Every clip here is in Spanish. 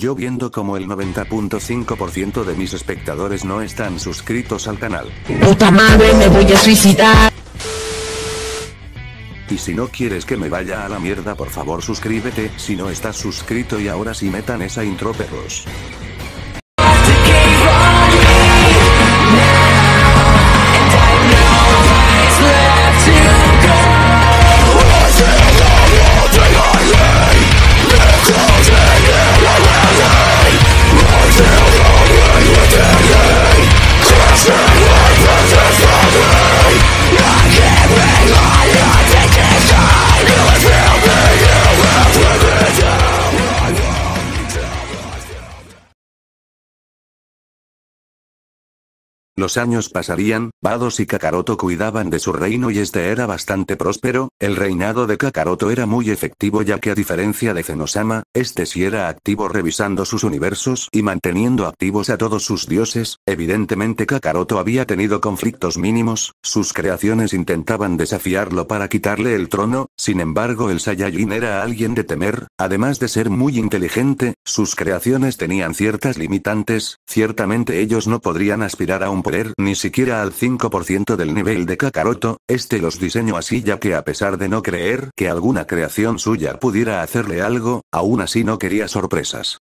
Yo viendo como el 90.5% de mis espectadores no están suscritos al canal. ¡Puta madre, me voy a suicidar! Y si no quieres que me vaya a la mierda por favor suscríbete si no estás suscrito y ahora sí metan esa intro perros. Los años pasarían, Vados y Kakaroto cuidaban de su reino y este era bastante próspero, el reinado de Kakaroto era muy efectivo ya que a diferencia de Zenosama, este sí era activo revisando sus universos y manteniendo activos a todos sus dioses, evidentemente Kakaroto había tenido conflictos mínimos, sus creaciones intentaban desafiarlo para quitarle el trono, sin embargo el Saiyajin era alguien de temer, además de ser muy inteligente, sus creaciones tenían ciertas limitantes, ciertamente ellos no podrían aspirar a un ni siquiera al 5% del nivel de Kakaroto, este los diseñó así ya que a pesar de no creer que alguna creación suya pudiera hacerle algo, aún así no quería sorpresas.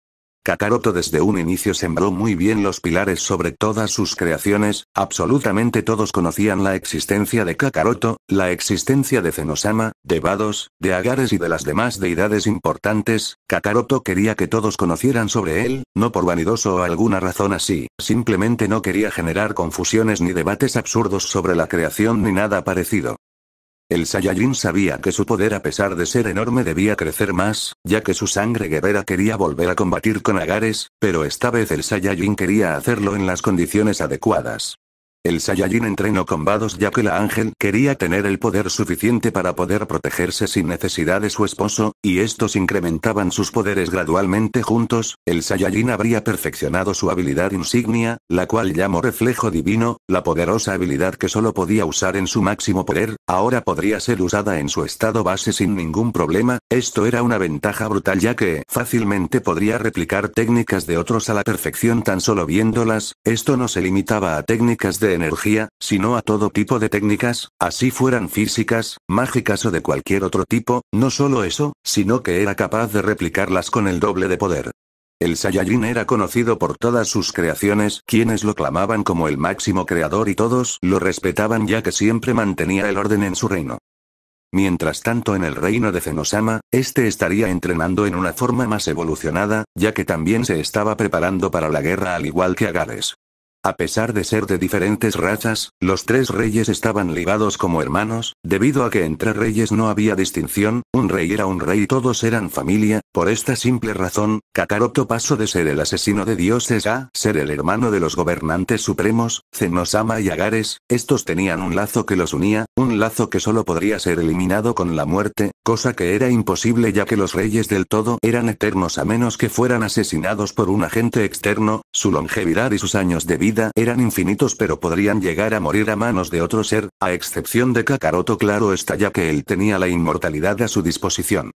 Kakaroto desde un inicio sembró muy bien los pilares sobre todas sus creaciones, absolutamente todos conocían la existencia de Kakaroto, la existencia de Zenosama, de Vados, de Agares y de las demás deidades importantes, Kakaroto quería que todos conocieran sobre él, no por vanidoso o alguna razón así, simplemente no quería generar confusiones ni debates absurdos sobre la creación ni nada parecido. El Saiyajin sabía que su poder a pesar de ser enorme debía crecer más, ya que su sangre guerrera quería volver a combatir con Agares, pero esta vez el Saiyajin quería hacerlo en las condiciones adecuadas. El Saiyajin entrenó combados ya que la ángel quería tener el poder suficiente para poder protegerse sin necesidad de su esposo, y estos incrementaban sus poderes gradualmente juntos, el Saiyajin habría perfeccionado su habilidad insignia, la cual llamó reflejo divino, la poderosa habilidad que solo podía usar en su máximo poder, ahora podría ser usada en su estado base sin ningún problema, esto era una ventaja brutal ya que fácilmente podría replicar técnicas de otros a la perfección tan solo viéndolas, esto no se limitaba a técnicas de energía, sino a todo tipo de técnicas, así fueran físicas, mágicas o de cualquier otro tipo, no solo eso, sino que era capaz de replicarlas con el doble de poder. El Saiyajin era conocido por todas sus creaciones, quienes lo clamaban como el máximo creador y todos lo respetaban ya que siempre mantenía el orden en su reino. Mientras tanto en el reino de Zenosama, este estaría entrenando en una forma más evolucionada, ya que también se estaba preparando para la guerra al igual que Agares. A pesar de ser de diferentes razas, los tres reyes estaban ligados como hermanos, debido a que entre reyes no había distinción, un rey era un rey y todos eran familia, por esta simple razón, Kakaroto pasó de ser el asesino de dioses a ser el hermano de los gobernantes supremos, Zenosama y Agares, estos tenían un lazo que los unía, un lazo que solo podría ser eliminado con la muerte, cosa que era imposible ya que los reyes del todo eran eternos a menos que fueran asesinados por un agente externo, su longevidad y sus años de vida eran infinitos pero podrían llegar a morir a manos de otro ser, a excepción de Kakaroto claro está ya que él tenía la inmortalidad a su disposición.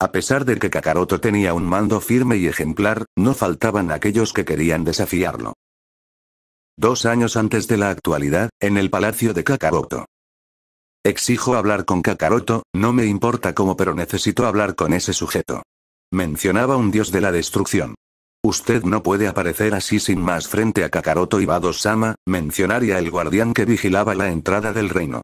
A pesar de que Kakaroto tenía un mando firme y ejemplar, no faltaban aquellos que querían desafiarlo. Dos años antes de la actualidad, en el palacio de Kakaroto. Exijo hablar con Kakaroto, no me importa cómo pero necesito hablar con ese sujeto. Mencionaba un dios de la destrucción. Usted no puede aparecer así sin más frente a Kakaroto y Bado-sama, mencionaría el guardián que vigilaba la entrada del reino.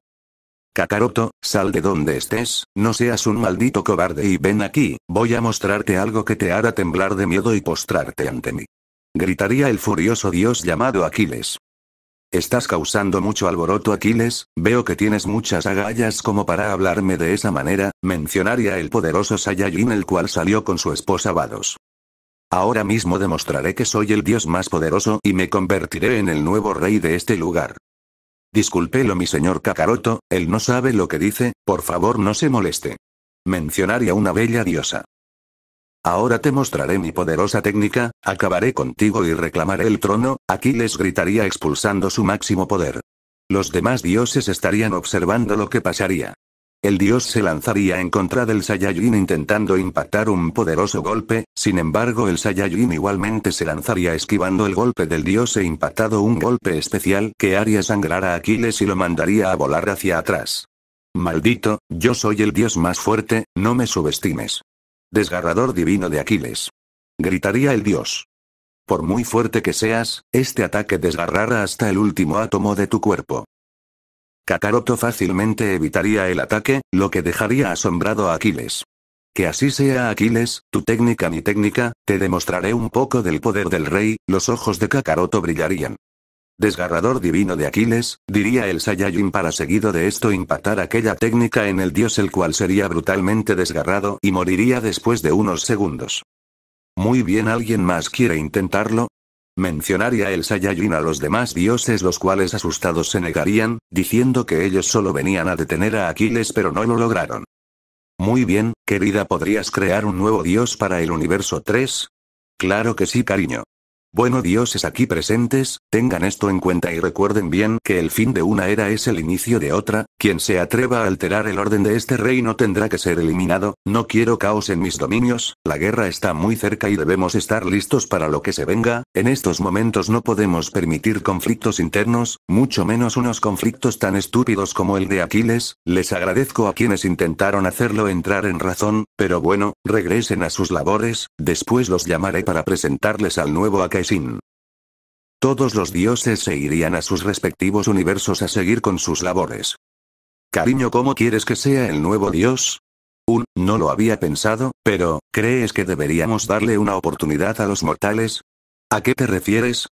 Kakaroto, sal de donde estés, no seas un maldito cobarde y ven aquí, voy a mostrarte algo que te hará temblar de miedo y postrarte ante mí. Gritaría el furioso dios llamado Aquiles. Estás causando mucho alboroto Aquiles, veo que tienes muchas agallas como para hablarme de esa manera, mencionaría el poderoso Saiyajin el cual salió con su esposa Vados. Ahora mismo demostraré que soy el dios más poderoso y me convertiré en el nuevo rey de este lugar. Disculpelo mi señor Kakaroto, él no sabe lo que dice, por favor no se moleste. Mencionaría una bella diosa. Ahora te mostraré mi poderosa técnica, acabaré contigo y reclamaré el trono, aquí les gritaría expulsando su máximo poder. Los demás dioses estarían observando lo que pasaría. El dios se lanzaría en contra del Saiyajin intentando impactar un poderoso golpe, sin embargo el Saiyajin igualmente se lanzaría esquivando el golpe del dios e impactado un golpe especial que haría sangrar a Aquiles y lo mandaría a volar hacia atrás. Maldito, yo soy el dios más fuerte, no me subestimes. Desgarrador divino de Aquiles. Gritaría el dios. Por muy fuerte que seas, este ataque desgarrará hasta el último átomo de tu cuerpo. Kakaroto fácilmente evitaría el ataque, lo que dejaría asombrado a Aquiles. Que así sea Aquiles, tu técnica mi técnica, te demostraré un poco del poder del rey, los ojos de Kakaroto brillarían. Desgarrador divino de Aquiles, diría el Saiyajin para seguido de esto impactar aquella técnica en el dios el cual sería brutalmente desgarrado y moriría después de unos segundos. Muy bien, ¿alguien más quiere intentarlo? Mencionaría el Saiyajin a los demás dioses los cuales asustados se negarían, diciendo que ellos solo venían a detener a Aquiles pero no lo lograron. Muy bien, querida, ¿podrías crear un nuevo dios para el universo 3? Claro que sí, cariño. Bueno dioses aquí presentes, tengan esto en cuenta y recuerden bien que el fin de una era es el inicio de otra, quien se atreva a alterar el orden de este reino tendrá que ser eliminado, no quiero caos en mis dominios, la guerra está muy cerca y debemos estar listos para lo que se venga, en estos momentos no podemos permitir conflictos internos, mucho menos unos conflictos tan estúpidos como el de Aquiles, les agradezco a quienes intentaron hacerlo entrar en razón, pero bueno, regresen a sus labores, después los llamaré para presentarles al nuevo sin. Todos los dioses se irían a sus respectivos universos a seguir con sus labores. Cariño, ¿cómo quieres que sea el nuevo dios? Un, no lo había pensado, pero, ¿crees que deberíamos darle una oportunidad a los mortales? ¿A qué te refieres?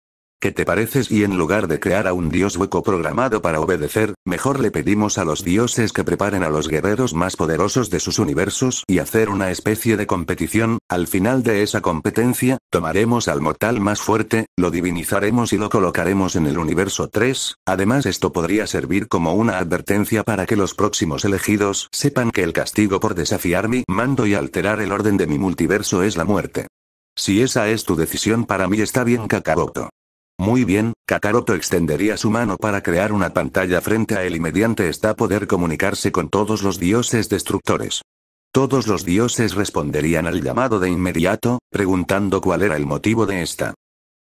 ¿Qué te pareces y en lugar de crear a un dios hueco programado para obedecer, mejor le pedimos a los dioses que preparen a los guerreros más poderosos de sus universos y hacer una especie de competición, al final de esa competencia, tomaremos al mortal más fuerte, lo divinizaremos y lo colocaremos en el universo 3, además esto podría servir como una advertencia para que los próximos elegidos sepan que el castigo por desafiar mi mando y alterar el orden de mi multiverso es la muerte. Si esa es tu decisión para mí está bien cacaboto. Muy bien, Kakaroto extendería su mano para crear una pantalla frente a él y mediante esta poder comunicarse con todos los dioses destructores. Todos los dioses responderían al llamado de inmediato, preguntando cuál era el motivo de esta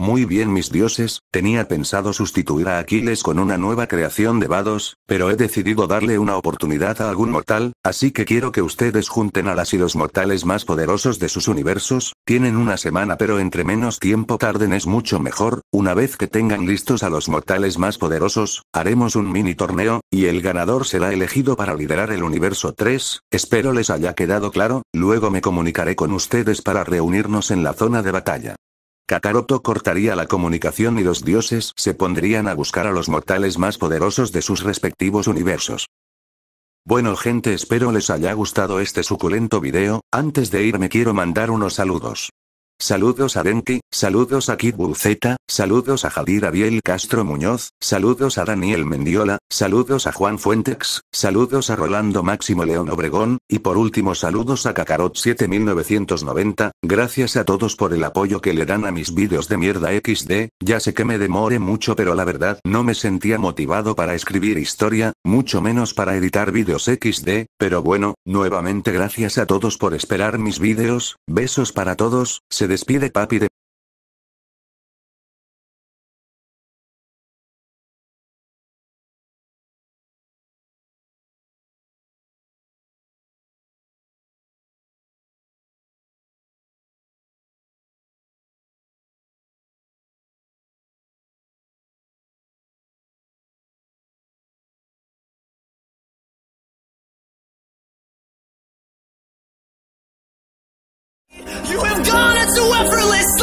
muy bien mis dioses, tenía pensado sustituir a Aquiles con una nueva creación de vados, pero he decidido darle una oportunidad a algún mortal, así que quiero que ustedes junten a las y los mortales más poderosos de sus universos, tienen una semana pero entre menos tiempo tarden es mucho mejor, una vez que tengan listos a los mortales más poderosos, haremos un mini torneo, y el ganador será elegido para liderar el universo 3, espero les haya quedado claro, luego me comunicaré con ustedes para reunirnos en la zona de batalla. Kakaroto cortaría la comunicación y los dioses se pondrían a buscar a los mortales más poderosos de sus respectivos universos. Bueno gente espero les haya gustado este suculento video, antes de irme quiero mandar unos saludos. Saludos a Denki, saludos a Kid Buceta, saludos a Jadir Abiel Castro Muñoz, saludos a Daniel Mendiola, saludos a Juan Fuentex, saludos a Rolando Máximo León Obregón, y por último saludos a Kakarot 7990, gracias a todos por el apoyo que le dan a mis vídeos de mierda XD, ya sé que me demore mucho pero la verdad no me sentía motivado para escribir historia, mucho menos para editar vídeos XD, pero bueno, nuevamente gracias a todos por esperar mis vídeos, besos para todos, se se despide Papi de You have gone not so effortless.